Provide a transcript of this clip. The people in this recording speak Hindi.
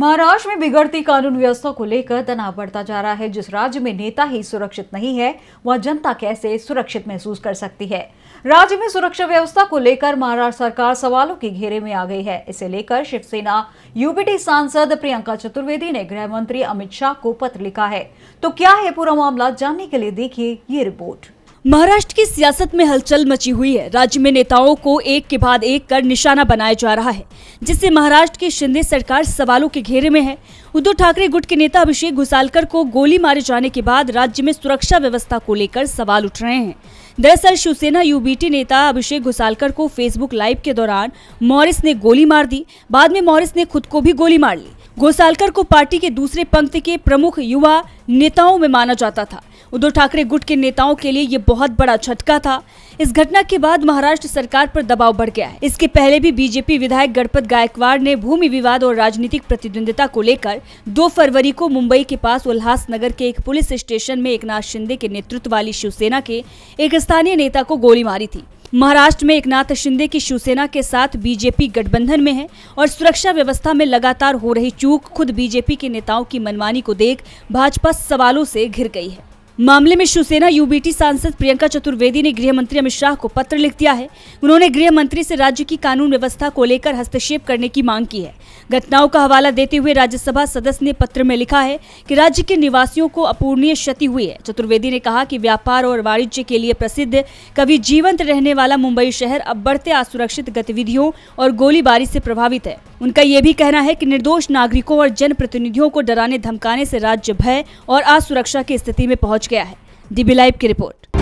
महाराष्ट्र में बिगड़ती कानून व्यवस्था को लेकर तनाव बढ़ता जा रहा है जिस राज्य में नेता ही सुरक्षित नहीं है वह जनता कैसे सुरक्षित महसूस कर सकती है राज्य में सुरक्षा व्यवस्था को लेकर महाराष्ट्र सरकार सवालों के घेरे में आ गई है इसे लेकर शिवसेना यूपीटी सांसद प्रियंका चतुर्वेदी ने गृह मंत्री अमित शाह को पत्र लिखा है तो क्या है पूरा मामला जानने के लिए देखिए ये रिपोर्ट महाराष्ट्र की सियासत में हलचल मची हुई है राज्य में नेताओं को एक के बाद एक कर निशाना बनाया जा रहा है जिससे महाराष्ट्र की शिंदे सरकार सवालों के घेरे में है उद्धव ठाकरे गुट के नेता अभिषेक घुसालकर को गोली मारे जाने के बाद राज्य में सुरक्षा व्यवस्था को लेकर सवाल उठ रहे हैं दरअसल शिवसेना यूबीटी नेता अभिषेक घुसालकर को फेसबुक लाइव के दौरान मॉरिस ने गोली मार दी बाद में मॉरिस ने खुद को भी गोली मार ली गोसालकर को पार्टी के दूसरे पंक्त के प्रमुख युवा नेताओं में माना जाता था उद्धव ठाकरे गुट के नेताओं के लिए ये बहुत बड़ा झटका था इस घटना के बाद महाराष्ट्र सरकार पर दबाव बढ़ गया है इसके पहले भी बीजेपी विधायक गणपत गायकवाड़ ने भूमि विवाद और राजनीतिक प्रतिद्वंदिता को लेकर 2 फरवरी को मुंबई के पास नगर के एक पुलिस स्टेशन में एक नाथ शिंदे के नेतृत्व वाली शिवसेना के एक स्थानीय नेता को गोली मारी थी महाराष्ट्र में एकनाथ शिंदे की शिवसेना के साथ बीजेपी गठबंधन में है और सुरक्षा व्यवस्था में लगातार हो रही चूक खुद बीजेपी के नेताओं की मनमानी को देख भाजपा सवालों से घिर गई है मामले में शिवसेना यूबीटी सांसद प्रियंका चतुर्वेदी ने गृह मंत्री अमित शाह को पत्र लिख दिया है उन्होंने गृह मंत्री से राज्य की कानून व्यवस्था को लेकर हस्तक्षेप करने की मांग की है घटनाओं का हवाला देते हुए राज्यसभा सदस्य ने पत्र में लिखा है कि राज्य के निवासियों को अपूर्णीय क्षति हुई है चतुर्वेदी ने कहा कि व्यापार और वाणिज्य के लिए प्रसिद्ध कवि जीवंत रहने वाला मुंबई शहर अब बढ़ते असुरक्षित गतिविधियों और गोलीबारी से प्रभावित है उनका ये भी कहना है कि निर्दोष नागरिकों और जनप्रतिनिधियों को डराने धमकाने से राज्य भय और असुरक्षा की स्थिति में पहुंच गया है डीबी लाइव की रिपोर्ट